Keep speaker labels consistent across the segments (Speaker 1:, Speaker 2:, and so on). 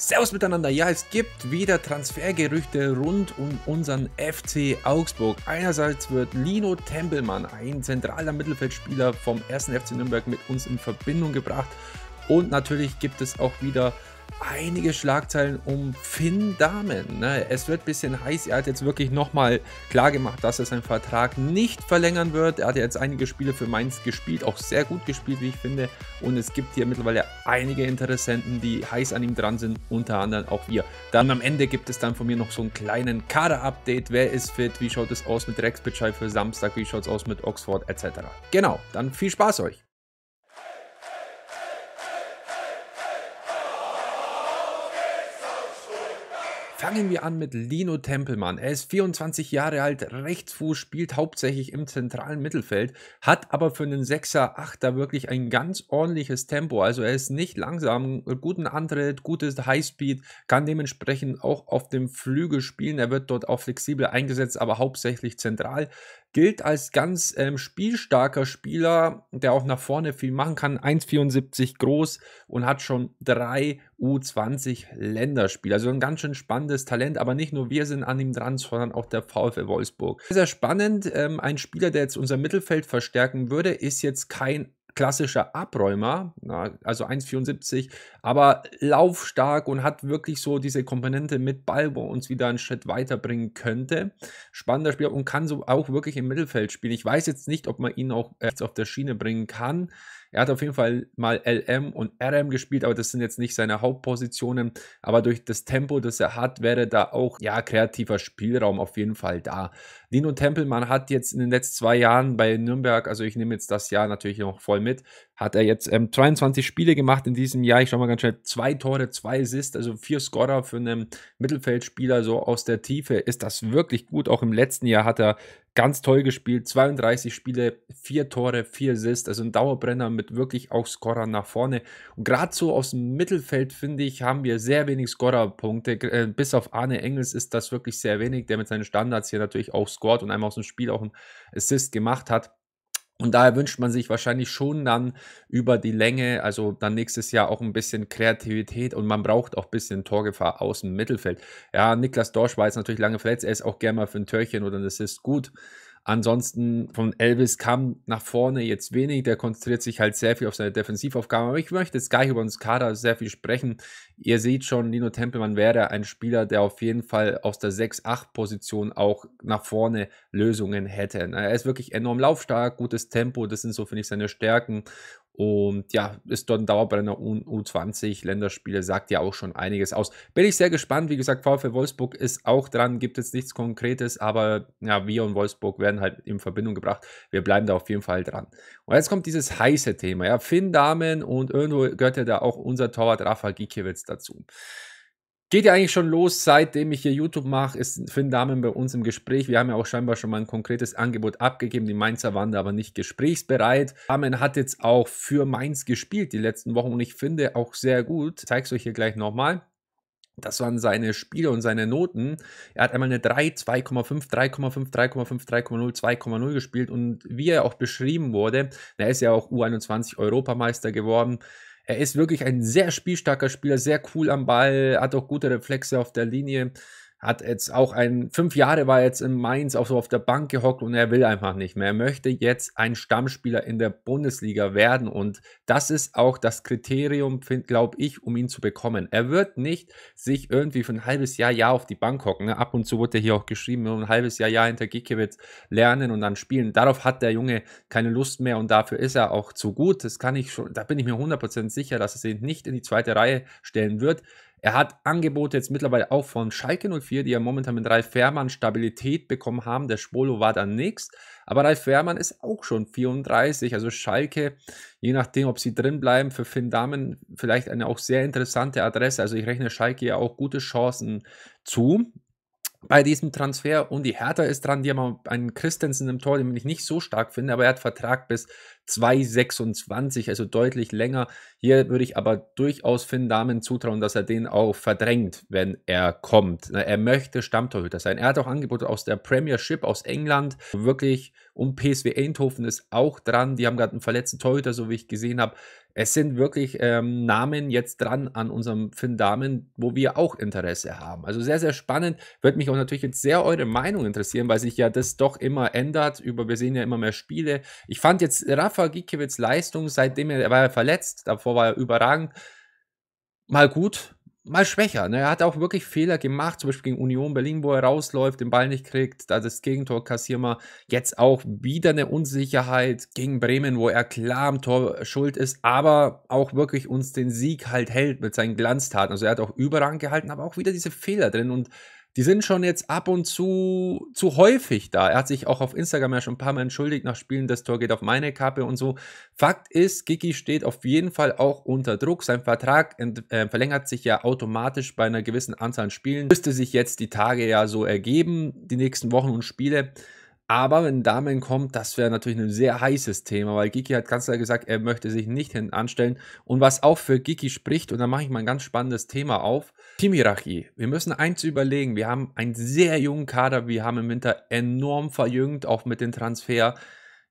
Speaker 1: Servus miteinander. Ja, es gibt wieder Transfergerüchte rund um unseren FC Augsburg. Einerseits wird Lino Tempelmann, ein zentraler Mittelfeldspieler vom 1. FC Nürnberg, mit uns in Verbindung gebracht. Und natürlich gibt es auch wieder einige Schlagzeilen um Finn Damen. Ne? Es wird ein bisschen heiß. Er hat jetzt wirklich nochmal klargemacht, dass er seinen Vertrag nicht verlängern wird. Er hat jetzt einige Spiele für Mainz gespielt, auch sehr gut gespielt, wie ich finde. Und es gibt hier mittlerweile einige Interessenten, die heiß an ihm dran sind, unter anderem auch wir. Dann am Ende gibt es dann von mir noch so einen kleinen Kader-Update. Wer ist fit? Wie schaut es aus mit Rex Bitschei für Samstag? Wie schaut es aus mit Oxford etc.? Genau, dann viel Spaß euch! Fangen wir an mit Lino Tempelmann. Er ist 24 Jahre alt, Rechtsfuß, spielt hauptsächlich im zentralen Mittelfeld, hat aber für einen 6er, 8er wirklich ein ganz ordentliches Tempo. Also er ist nicht langsam, guten Antritt, gutes Highspeed, kann dementsprechend auch auf dem Flügel spielen. Er wird dort auch flexibel eingesetzt, aber hauptsächlich zentral gilt als ganz ähm, spielstarker Spieler, der auch nach vorne viel machen kann. 1,74 groß und hat schon drei U20 Länderspiele. Also ein ganz schön spannendes Talent, aber nicht nur wir sind an ihm dran, sondern auch der VfL Wolfsburg. Sehr, spannend. Ähm, ein Spieler, der jetzt unser Mittelfeld verstärken würde, ist jetzt kein klassischer Abräumer, also 1,74, aber laufstark und hat wirklich so diese Komponente mit Ball, wo uns wieder einen Schritt weiterbringen könnte. Spannender Spieler und kann so auch wirklich im Mittelfeld spielen. Ich weiß jetzt nicht, ob man ihn auch äh, auf der Schiene bringen kann. Er hat auf jeden Fall mal LM und RM gespielt, aber das sind jetzt nicht seine Hauptpositionen. Aber durch das Tempo, das er hat, wäre da auch ja kreativer Spielraum auf jeden Fall da. Nino Tempelmann hat jetzt in den letzten zwei Jahren bei Nürnberg, also ich nehme jetzt das Jahr natürlich noch voll mit, hat er jetzt ähm, 23 Spiele gemacht in diesem Jahr. Ich schaue mal ganz schnell, zwei Tore, zwei Assists, also vier Scorer für einen Mittelfeldspieler so aus der Tiefe. Ist das wirklich gut? Auch im letzten Jahr hat er ganz toll gespielt. 32 Spiele, 4 Tore, 4 Assists, also ein Dauerbrenner mit wirklich auch Scorern nach vorne. Und gerade so aus dem Mittelfeld, finde ich, haben wir sehr wenig Scorerpunkte. Äh, bis auf Arne Engels ist das wirklich sehr wenig, der mit seinen Standards hier natürlich auch scored und einmal aus dem Spiel auch einen Assist gemacht hat. Und daher wünscht man sich wahrscheinlich schon dann über die Länge, also dann nächstes Jahr auch ein bisschen Kreativität und man braucht auch ein bisschen Torgefahr aus dem Mittelfeld. Ja, Niklas Dorsch war jetzt natürlich lange verletzt, er ist auch gerne mal für ein Törchen oder das ist gut. Ansonsten von Elvis kam nach vorne jetzt wenig. Der konzentriert sich halt sehr viel auf seine Defensivaufgaben. Aber ich möchte jetzt gar nicht über uns Kader sehr viel sprechen. Ihr seht schon, Nino Tempelmann wäre ein Spieler, der auf jeden Fall aus der 6-8-Position auch nach vorne Lösungen hätte. Er ist wirklich enorm laufstark, gutes Tempo. Das sind so, finde ich, seine Stärken. Und ja, ist dort ein Dauerbrenner U20 Länderspiele, sagt ja auch schon einiges aus. Bin ich sehr gespannt. Wie gesagt, VfL Wolfsburg ist auch dran, gibt jetzt nichts Konkretes, aber ja, wir und Wolfsburg werden halt in Verbindung gebracht. Wir bleiben da auf jeden Fall dran. Und jetzt kommt dieses heiße Thema. Ja, Finn Damen und irgendwo gehört ja da auch unser Torwart Rafa Gikiewicz dazu. Geht ja eigentlich schon los, seitdem ich hier YouTube mache, ist Finn Damen bei uns im Gespräch. Wir haben ja auch scheinbar schon mal ein konkretes Angebot abgegeben. Die Mainzer waren da aber nicht gesprächsbereit. Damen hat jetzt auch für Mainz gespielt die letzten Wochen und ich finde auch sehr gut. Ich zeige es euch hier gleich nochmal. Das waren seine Spiele und seine Noten. Er hat einmal eine 3, 2,5, 3,5, 3,5, 3,0, 2,0 gespielt. Und wie er auch beschrieben wurde, er ist ja auch U21 Europameister geworden. Er ist wirklich ein sehr spielstarker Spieler, sehr cool am Ball, hat auch gute Reflexe auf der Linie, hat jetzt auch ein, fünf Jahre war jetzt in Mainz auch so auf der Bank gehockt und er will einfach nicht mehr. Er möchte jetzt ein Stammspieler in der Bundesliga werden und das ist auch das Kriterium, glaube ich, um ihn zu bekommen. Er wird nicht sich irgendwie für ein halbes Jahr, Jahr auf die Bank hocken. Ne? Ab und zu wurde hier auch geschrieben, ein halbes Jahr, Jahr hinter Gikiewicz lernen und dann spielen. Darauf hat der Junge keine Lust mehr und dafür ist er auch zu gut. Das kann ich schon, da bin ich mir 100% sicher, dass es ihn nicht in die zweite Reihe stellen wird. Er hat Angebote jetzt mittlerweile auch von Schalke 04, die ja momentan mit Ralf Fährmann Stabilität bekommen haben. Der Spolo war dann nächst. Aber Ralf Fährmann ist auch schon 34. Also Schalke, je nachdem, ob sie drin bleiben, für Finn Damen vielleicht eine auch sehr interessante Adresse. Also ich rechne Schalke ja auch gute Chancen zu bei diesem Transfer und die Hertha ist dran. Die haben einen Christensen im Tor, den ich nicht so stark finde, aber er hat Vertrag bis 2026, also deutlich länger. Hier würde ich aber durchaus Finn Damen zutrauen, dass er den auch verdrängt, wenn er kommt. Er möchte Stammtorhüter sein. Er hat auch Angebote aus der Premiership aus England, wirklich um PSW Eindhoven ist auch dran. Die haben gerade einen verletzten Torhüter, so wie ich gesehen habe. Es sind wirklich ähm, Namen jetzt dran an unserem Finn Damen, wo wir auch Interesse haben. Also sehr, sehr spannend. Würde mich auch natürlich jetzt sehr eure Meinung interessieren, weil sich ja das doch immer ändert. Über, wir sehen ja immer mehr Spiele. Ich fand jetzt Rafa Gikiewicz Leistung, seitdem er, er war ja verletzt, davor war er überragend, mal gut mal schwächer. Ne? Er hat auch wirklich Fehler gemacht, zum Beispiel gegen Union Berlin, wo er rausläuft, den Ball nicht kriegt, da das Gegentor kassieren wir. Jetzt auch wieder eine Unsicherheit gegen Bremen, wo er klar am Tor schuld ist, aber auch wirklich uns den Sieg halt hält mit seinen Glanztaten. Also er hat auch Überrang gehalten, aber auch wieder diese Fehler drin und die sind schon jetzt ab und zu zu häufig da. Er hat sich auch auf Instagram ja schon ein paar Mal entschuldigt nach Spielen, das Tor geht auf meine Kappe und so. Fakt ist, Kiki steht auf jeden Fall auch unter Druck. Sein Vertrag ent, äh, verlängert sich ja automatisch bei einer gewissen Anzahl an Spielen. Müsste sich jetzt die Tage ja so ergeben, die nächsten Wochen und Spiele. Aber wenn Damen kommt, das wäre natürlich ein sehr heißes Thema, weil Giki hat ganz klar gesagt, er möchte sich nicht hinten anstellen. Und was auch für Giki spricht, und da mache ich mal ein ganz spannendes Thema auf, Teamhierarchie. Wir müssen eins überlegen, wir haben einen sehr jungen Kader, wir haben im Winter enorm verjüngt, auch mit dem Transfer.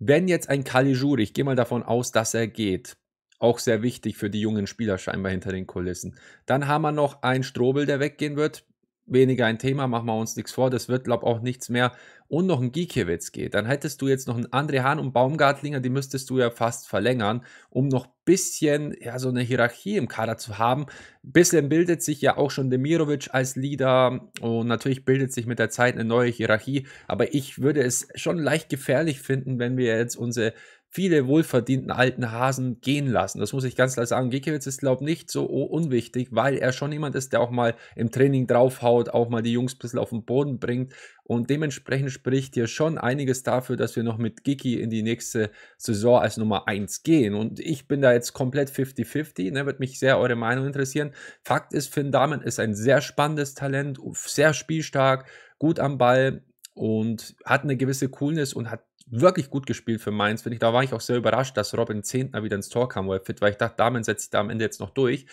Speaker 1: Wenn jetzt ein Kalijuri, ich gehe mal davon aus, dass er geht, auch sehr wichtig für die jungen Spieler scheinbar hinter den Kulissen. Dann haben wir noch einen Strobel, der weggehen wird weniger ein Thema, machen wir uns nichts vor, das wird, glaube ich, auch nichts mehr. Und noch ein Giekewitz geht, dann hättest du jetzt noch einen André Hahn und Baumgartlinger, die müsstest du ja fast verlängern, um noch ein bisschen ja, so eine Hierarchie im Kader zu haben. Ein bisschen bildet sich ja auch schon Demirovic als Leader und natürlich bildet sich mit der Zeit eine neue Hierarchie, aber ich würde es schon leicht gefährlich finden, wenn wir jetzt unsere viele wohlverdienten alten Hasen gehen lassen. Das muss ich ganz klar sagen. Gekewitz ist, glaube ich, nicht so unwichtig, weil er schon jemand ist, der auch mal im Training draufhaut, auch mal die Jungs ein bisschen auf den Boden bringt. Und dementsprechend spricht hier schon einiges dafür, dass wir noch mit Giki in die nächste Saison als Nummer 1 gehen. Und ich bin da jetzt komplett 50-50, ne, wird mich sehr eure Meinung interessieren. Fakt ist, Finn Damen ist ein sehr spannendes Talent, sehr spielstark, gut am Ball und hat eine gewisse Coolness und hat wirklich gut gespielt für Mainz, finde ich. Da war ich auch sehr überrascht, dass Robin Zehntner wieder ins Tor kam, wo er fit war. Ich dachte, damit setze ich da am Ende jetzt noch durch.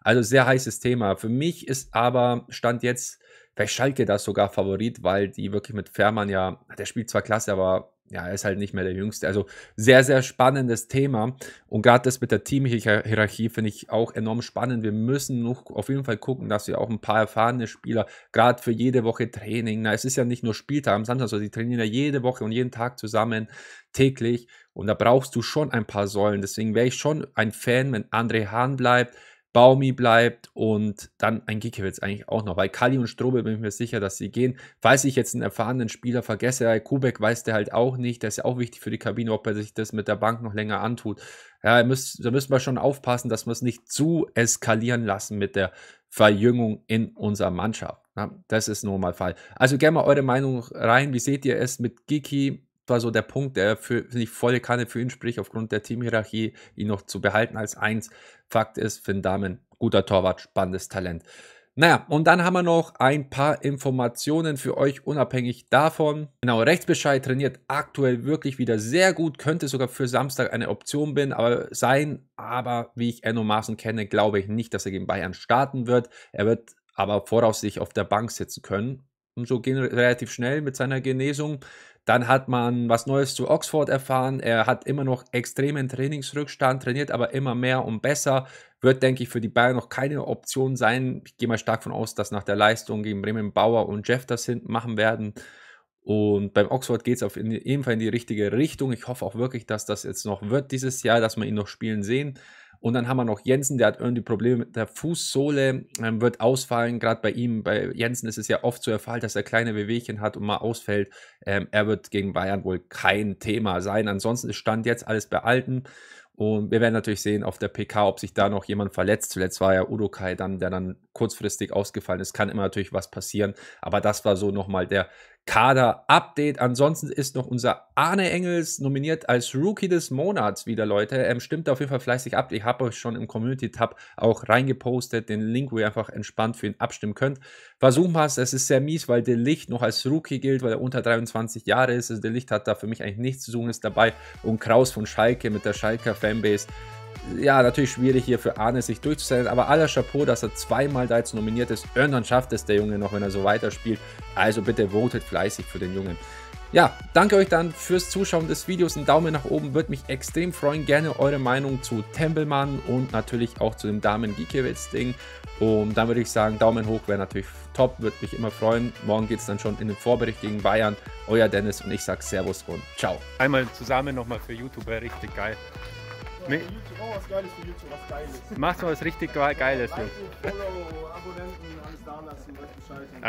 Speaker 1: Also sehr heißes Thema. Für mich ist aber Stand jetzt vielleicht Schalke das sogar Favorit, weil die wirklich mit Fährmann ja, der spielt zwar klasse, aber ja, er ist halt nicht mehr der Jüngste. Also sehr, sehr spannendes Thema. Und gerade das mit der Teamhierarchie finde ich auch enorm spannend. Wir müssen noch auf jeden Fall gucken, dass wir auch ein paar erfahrene Spieler, gerade für jede Woche Training, na, es ist ja nicht nur Spieltag am Samstag, sondern die trainieren ja jede Woche und jeden Tag zusammen, täglich. Und da brauchst du schon ein paar Säulen. Deswegen wäre ich schon ein Fan, wenn André Hahn bleibt, Baumi bleibt und dann ein Giekewitz eigentlich auch noch, weil Kali und Strobel bin ich mir sicher, dass sie gehen. Falls ich jetzt einen erfahrenen Spieler vergesse, Kubek weiß der halt auch nicht, der ist ja auch wichtig für die Kabine, ob er sich das mit der Bank noch länger antut. Ja, da müssen wir schon aufpassen, dass wir es nicht zu eskalieren lassen mit der Verjüngung in unserer Mannschaft. Ja, das ist nun mal Fall. Also gerne mal eure Meinung rein. Wie seht ihr es mit Giki? war so der Punkt, der für, finde ich, volle Kanne für ihn spricht, aufgrund der Teamhierarchie, ihn noch zu behalten als Eins. Fakt ist, Finn Damen, guter Torwart, spannendes Talent. Naja, und dann haben wir noch ein paar Informationen für euch, unabhängig davon. Genau, Rechtsbescheid trainiert aktuell wirklich wieder sehr gut, könnte sogar für Samstag eine Option bin, aber sein. Aber wie ich Enno Maaßen kenne, glaube ich nicht, dass er gegen Bayern starten wird. Er wird aber voraussichtlich auf der Bank sitzen können. Und so gehen relativ schnell mit seiner Genesung. Dann hat man was Neues zu Oxford erfahren. Er hat immer noch extremen Trainingsrückstand, trainiert aber immer mehr und besser. Wird, denke ich, für die Bayern noch keine Option sein. Ich gehe mal stark von aus, dass nach der Leistung gegen Bremen Bauer und Jeff das hinten machen werden. Und beim Oxford geht es auf jeden Fall in die richtige Richtung. Ich hoffe auch wirklich, dass das jetzt noch wird dieses Jahr, dass wir ihn noch spielen sehen. Und dann haben wir noch Jensen, der hat irgendwie Probleme mit der Fußsohle, ähm, wird ausfallen. Gerade bei ihm, bei Jensen ist es ja oft so der Fall, dass er kleine Wehwehchen hat und mal ausfällt. Ähm, er wird gegen Bayern wohl kein Thema sein. Ansonsten stand jetzt alles bei Alten. Und wir werden natürlich sehen auf der PK, ob sich da noch jemand verletzt. Zuletzt war ja Udo Kai dann, der dann kurzfristig ausgefallen ist. Kann immer natürlich was passieren. Aber das war so nochmal der Kader-Update. Ansonsten ist noch unser Arne Engels nominiert als Rookie des Monats wieder, Leute. Ähm, stimmt auf jeden Fall fleißig ab. Ich habe euch schon im Community-Tab auch reingepostet, den Link, wo ihr einfach entspannt für ihn abstimmen könnt. Versuchen wir es. Es ist sehr mies, weil der Licht noch als Rookie gilt, weil er unter 23 Jahre ist. Also der Licht hat da für mich eigentlich nichts zu suchen, ist dabei. Und Kraus von Schalke mit der Schalker Fanbase ja, natürlich schwierig hier für Arne sich durchzusetzen, aber aller Chapeau, dass er zweimal da jetzt nominiert ist. Irgendwann schafft es der Junge noch, wenn er so weiterspielt. Also bitte votet fleißig für den Jungen. Ja, danke euch dann fürs Zuschauen des Videos. Ein Daumen nach oben würde mich extrem freuen. Gerne eure Meinung zu Tempelmann und natürlich auch zu dem Damen Giekewitz Ding. Und dann würde ich sagen, Daumen hoch wäre natürlich top, würde mich immer freuen. Morgen geht es dann schon in den Vorbericht gegen Bayern. Euer Dennis und ich sage Servus und ciao. Einmal zusammen nochmal für YouTuber, richtig geil. Nee. YouTube, oh, was Geiles für YouTube, was Geiles. Mach's was richtig Geiles. Ja, Follow, Abonnenten, alles da lassen, Bescheid.